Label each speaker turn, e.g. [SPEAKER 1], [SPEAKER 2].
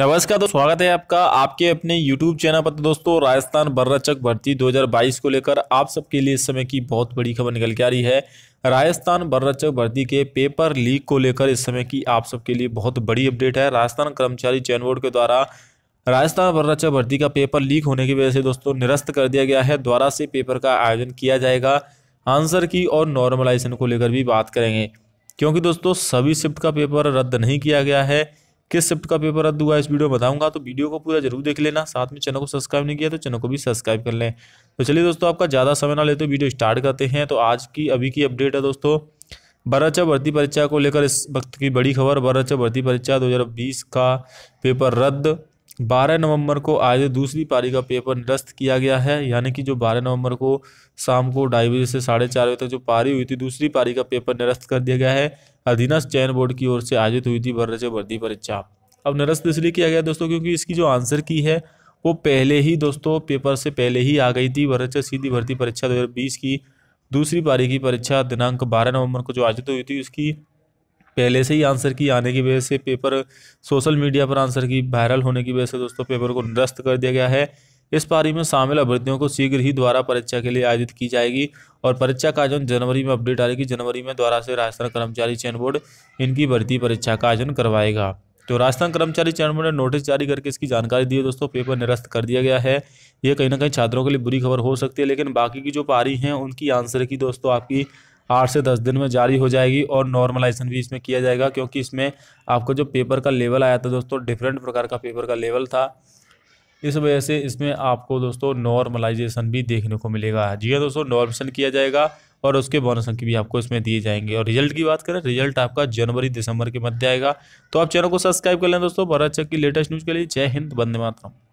[SPEAKER 1] नमस्कार दोस्तों स्वागत है आपका आपके अपने YouTube चैनल पर तो दोस्तों राजस्थान बर्रचक भर्ती 2022 को लेकर आप सबके लिए इस समय की बहुत बड़ी खबर निकल के आ रही है राजस्थान बर्रचक भर्ती के पेपर लीक को लेकर इस समय की आप सबके लिए बहुत बड़ी अपडेट है राजस्थान कर्मचारी चयन बोर्ड के द्वारा राजस्थान बर्रचक भर्ती का पेपर लीक होने की वजह से दोस्तों निरस्त कर दिया गया है द्वारा से पेपर का आयोजन किया जाएगा आंसर की और नॉर्मलाइजेशन को लेकर भी बात करेंगे क्योंकि दोस्तों सभी शिफ्ट का पेपर रद्द नहीं किया गया है किस शिफ्ट का पेपर रद्द हुआ इस वीडियो में बताऊंगा तो वीडियो को पूरा जरूर देख लेना साथ में चैनल को सब्सक्राइब नहीं किया तो चैनल को भी सब्सक्राइब कर लें तो चलिए दोस्तों आपका ज़्यादा समय ना लेते वीडियो स्टार्ट करते हैं तो आज की अभी की अपडेट है दोस्तों बरचा भर्ती परीक्षा को लेकर इस वक्त की बड़ी खबर बरचा भर्ती परीक्षा दो का पेपर रद्द बारह नवंबर को आयोजित दूसरी पारी का पेपर निरस्त किया गया है यानी कि जो बारह नवंबर को शाम को ढाई बजे से साढ़े चार बजे तक जो पारी हुई थी दूसरी पारी का पेपर निरस्त कर दिया गया है अधीनस्थ चयन बोर्ड की ओर से आयोजित हुई थी वर्ष भर्ती परीक्षा अब निरस्त इसलिए किया गया दोस्तों क्योंकि इसकी जो आंसर की है वो पहले ही दोस्तों पेपर से पहले ही आ गई थी वर्ष सीधी भर्ती परीक्षा दो की दूसरी पारी की परीक्षा दिनांक बारह नवम्बर को जो आयोजित हुई थी उसकी पहले से ही आंसर की आने की वजह से पेपर सोशल मीडिया पर आंसर की वायरल होने की वजह से दोस्तों पेपर को निरस्त कर दिया गया है इस पारी में शामिल अभ्यर्थियों को शीघ्र ही द्वारा परीक्षा के लिए आयोजित की जाएगी और परीक्षा का आयोजन जनवरी में अपडेट आ जनवरी में द्वारा से राजस्थान कर्मचारी चयन बोर्ड इनकी भर्ती परीक्षा का आयोजन करवाएगा तो राजस्थान कर्मचारी चयन बोर्ड ने नोटिस जारी करके इसकी जानकारी दी है दोस्तों पेपर निरस्त कर दिया गया है ये कहीं ना कहीं छात्रों के लिए बुरी खबर हो सकती है लेकिन बाकी की जो पारी हैं उनकी आंसर की दोस्तों आपकी आठ से दस दिन में जारी हो जाएगी और नॉर्मलाइजेशन भी इसमें किया जाएगा क्योंकि इसमें आपको जो पेपर का लेवल आया था दोस्तों डिफरेंट प्रकार का पेपर का लेवल था इस वजह से इसमें आपको दोस्तों नॉर्मलाइजेशन भी देखने को मिलेगा जी हाँ दोस्तों नॉर्मलाइजेशन किया जाएगा और उसके बोनस अंक भी आपको इसमें दिए जाएंगे और रिजल्ट की बात करें रिजल्ट आपका जनवरी दिसंबर के मध्य आएगा तो आप चैनल को सब्सक्राइब कर लें दोस्तों भारत चक की लेटेस्ट न्यूज़ के लिए जय हिंद बंदे मातरम